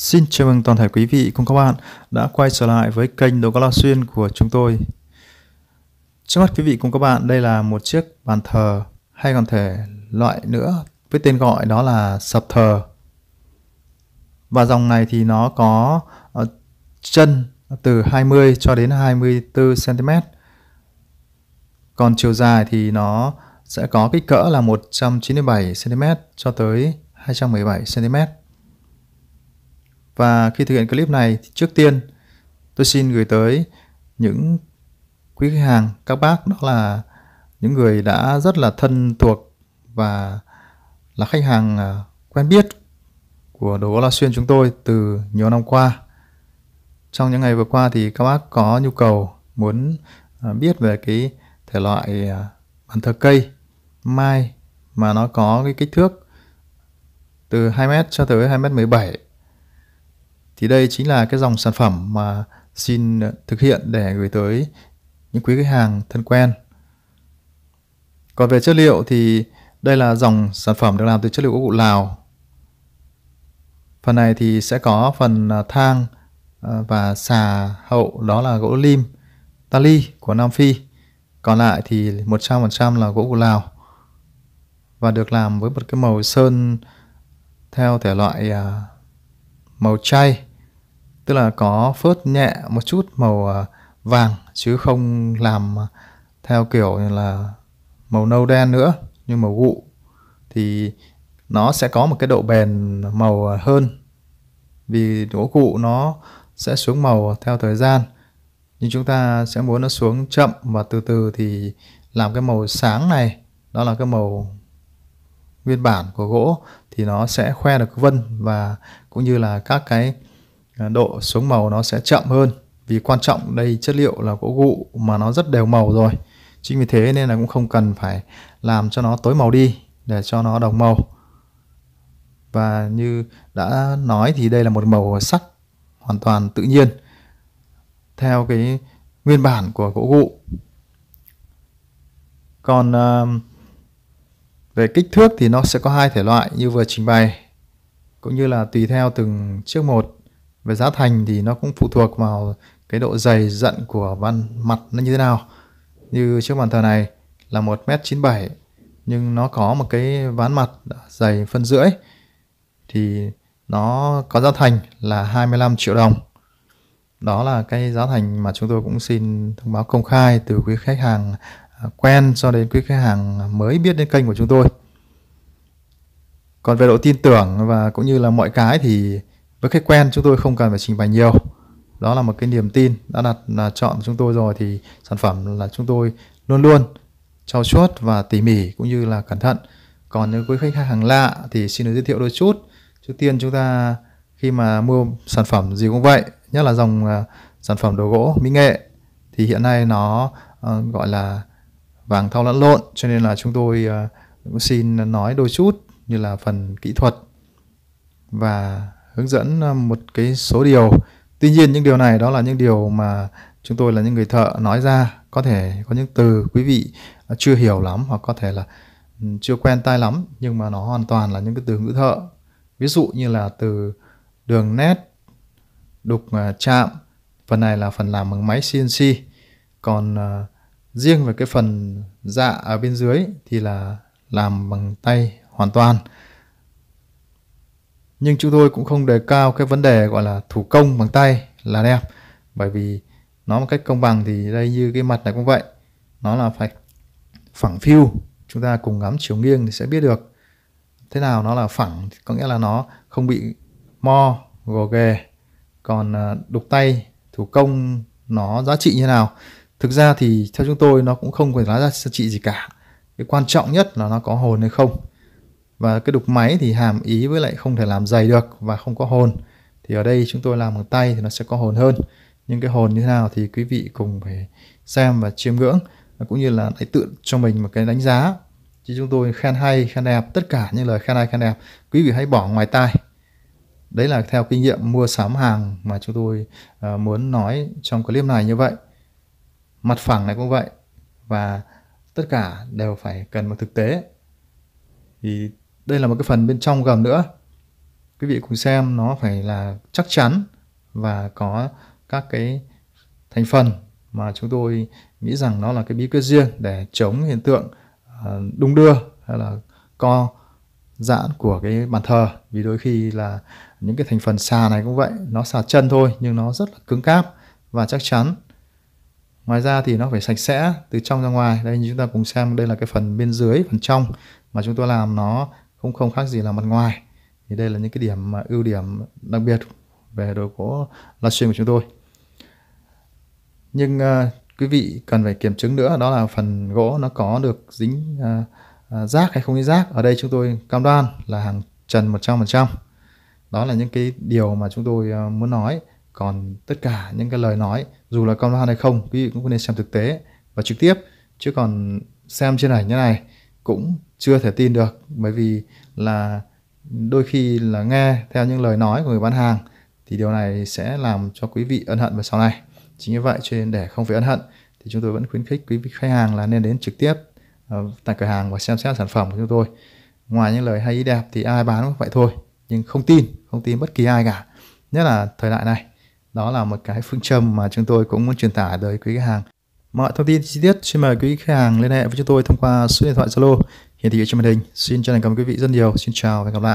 Xin chào mừng toàn thể quý vị cùng các bạn đã quay trở lại với kênh Đồ la Xuyên của chúng tôi. Trước mắt quý vị cùng các bạn đây là một chiếc bàn thờ hay còn thể loại nữa với tên gọi đó là sập thờ. Và dòng này thì nó có ờ, chân từ 20 cho đến 24 cm. Còn chiều dài thì nó sẽ có kích cỡ là 197 cm cho tới 217 cm. Và khi thực hiện clip này, trước tiên tôi xin gửi tới những quý khách hàng, các bác đó là những người đã rất là thân thuộc và là khách hàng à, quen biết của Đồ Gỗ La Xuyên chúng tôi từ nhiều năm qua. Trong những ngày vừa qua thì các bác có nhu cầu muốn à, biết về cái thể loại à, bàn thờ cây mai mà nó có cái kích thước từ 2m cho tới 2m17 thì đây chính là cái dòng sản phẩm mà xin thực hiện để gửi tới những quý khách hàng thân quen còn về chất liệu thì đây là dòng sản phẩm được làm từ chất liệu gỗ cụ Lào phần này thì sẽ có phần à, thang à, và xà hậu đó là gỗ lim tali của Nam Phi còn lại thì 100% là gỗ của Lào và được làm với một cái màu sơn theo thể loại à, màu chay tức là có phớt nhẹ một chút màu à, vàng chứ không làm à, theo kiểu như là màu nâu đen nữa nhưng màu gụ thì nó sẽ có một cái độ bền màu à, hơn vì gỗ cụ nó sẽ xuống màu theo thời gian nhưng chúng ta sẽ muốn nó xuống chậm và từ từ thì làm cái màu sáng này đó là cái màu nguyên bản của gỗ thì nó sẽ khoe được vân và cũng như là các cái Ờ, độ xuống màu nó sẽ chậm hơn vì quan trọng đây chất liệu là gỗ gụ mà nó rất đều màu rồi chính vì thế nên là cũng không cần phải làm cho nó tối màu đi để cho nó đồng màu và như đã nói thì đây là một màu sắc hoàn toàn tự nhiên theo cái nguyên bản của gỗ gụ còn ờ, về kích thước thì nó sẽ có hai thể loại như vừa trình bày cũng như là tùy theo từng chiếc một về giá thành thì nó cũng phụ thuộc vào cái độ dày dặn của van mặt nó như thế nào như chiếc bàn thờ này là 1m97 nhưng nó có một cái ván mặt dày phân rưỡi thì nó có giá thành là 25 triệu đồng đó là cái giá thành mà chúng tôi cũng xin thông báo công khai từ quý khách hàng à, quen cho đến quý khách hàng mới biết đến kênh của chúng tôi còn về độ tin tưởng và cũng như là mọi cái thì với khách quen chúng tôi không cần phải trình bày nhiều đó là một cái niềm tin đã đặt là chọn chúng tôi rồi thì sản phẩm là chúng tôi luôn luôn trau chuốt và tỉ mỉ cũng như là cẩn thận còn những quý khách hàng lạ thì xin được giới thiệu đôi chút trước tiên chúng ta khi mà mua sản phẩm gì cũng vậy nhất là dòng uh, sản phẩm đồ gỗ mỹ nghệ thì hiện nay nó uh, gọi là vàng thau lẫn lộn cho nên là chúng tôi uh, cũng xin nói đôi chút như là phần kỹ thuật và hướng dẫn à, một cái số điều tuy nhiên những điều này đó là những điều mà chúng tôi là những người thợ nói ra có thể có những từ quý vị à, chưa hiểu lắm hoặc có thể là ừ, chưa quen tai lắm nhưng mà nó hoàn toàn là những cái từ ngữ thợ ví dụ như là từ đường nét đục à, chạm phần này là phần làm bằng máy CNC còn riêng về cái phần dạ ở bên dưới thì là làm bằng tay hoàn toàn nhưng chúng tôi cũng không đề cao cái vấn đề gọi là thủ công bằng tay là đẹp bởi vì nó một cách công bằng thì đây như cái mặt này cũng vậy nó là phải phẳng phiu chúng ta cùng ngắm chiều nghiêng thì sẽ biết được thế nào nó là phẳng có nghĩa là nó không bị mo gồ ghề còn à, đục tay thủ công nó giá trị như nào thực ra thì theo chúng tôi nó cũng không phải giá trị gì cả cái quan trọng nhất là nó có hồn hay không và cái đục máy thì hàm ý với lại không thể làm dày được và không có hồn thì ở đây chúng tôi làm bằng tay thì nó sẽ có hồn hơn nhưng cái hồn như thế nào thì quý vị cùng phải xem và chiêm ngưỡng cũng như là hãy tự cho mình một cái đánh giá chứ chúng tôi khen hay khen đẹp tất cả những lời khen hay khen đẹp quý vị hãy bỏ ngoài tai đấy là theo kinh nghiệm mua sắm hàng mà chúng tôi uh, muốn nói trong clip này như vậy mặt phẳng này cũng vậy và tất cả đều phải cần một thực tế thì đây là một cái phần bên trong gầm nữa quý vị cùng xem nó phải là chắc chắn và có các cái thành phần mà chúng tôi nghĩ rằng nó là cái bí quyết riêng để chống hiện tượng ờ, đung đưa hay là co giãn của cái bàn thờ vì đôi khi là những cái thành phần xà này cũng vậy nó xà chân thôi nhưng nó rất là cứng cáp và chắc chắn ngoài ra thì nó phải sạch sẽ từ trong ra ngoài đây như chúng ta cùng xem đây là cái phần bên dưới phần trong mà chúng tôi làm nó cũng không khác gì là mặt ngoài thì đây là những cái điểm mà ưu điểm đặc biệt về đồ gỗ livestream của chúng tôi nhưng uh, quý vị cần phải kiểm chứng nữa đó là phần gỗ nó có được dính uh, uh, rác hay không dính rác ở đây chúng tôi cam đoan là hàng trần 100% đó là những cái điều mà chúng tôi uh, muốn nói còn tất cả những cái lời nói dù là cam đoan hay không quý vị cũng nên xem thực tế và trực tiếp chứ còn xem trên ảnh như này cũng chưa thể tin được bởi vì là đôi khi là nghe theo những lời nói của người bán hàng thì điều này sẽ làm cho quý vị ân hận về sau này chính như vậy cho nên để không phải ân hận thì chúng tôi vẫn khuyến khích quý vị khách hàng là nên đến trực tiếp ờ, tại cửa hàng và xem xét sản phẩm của chúng tôi ngoài những lời hay ý đẹp thì ai bán cũng vậy thôi nhưng không tin không tin bất kỳ ai cả nhất là thời đại này đó là một cái phương châm mà chúng tôi cũng muốn truyền tải tới quý khách hàng Mọi thông tin chi tiết xin mời quý khách hàng liên hệ với chúng tôi thông qua số điện thoại Zalo hiển thị trên màn hình. Xin chân thành cảm ơn quý vị rất nhiều. Xin chào và hẹn gặp lại.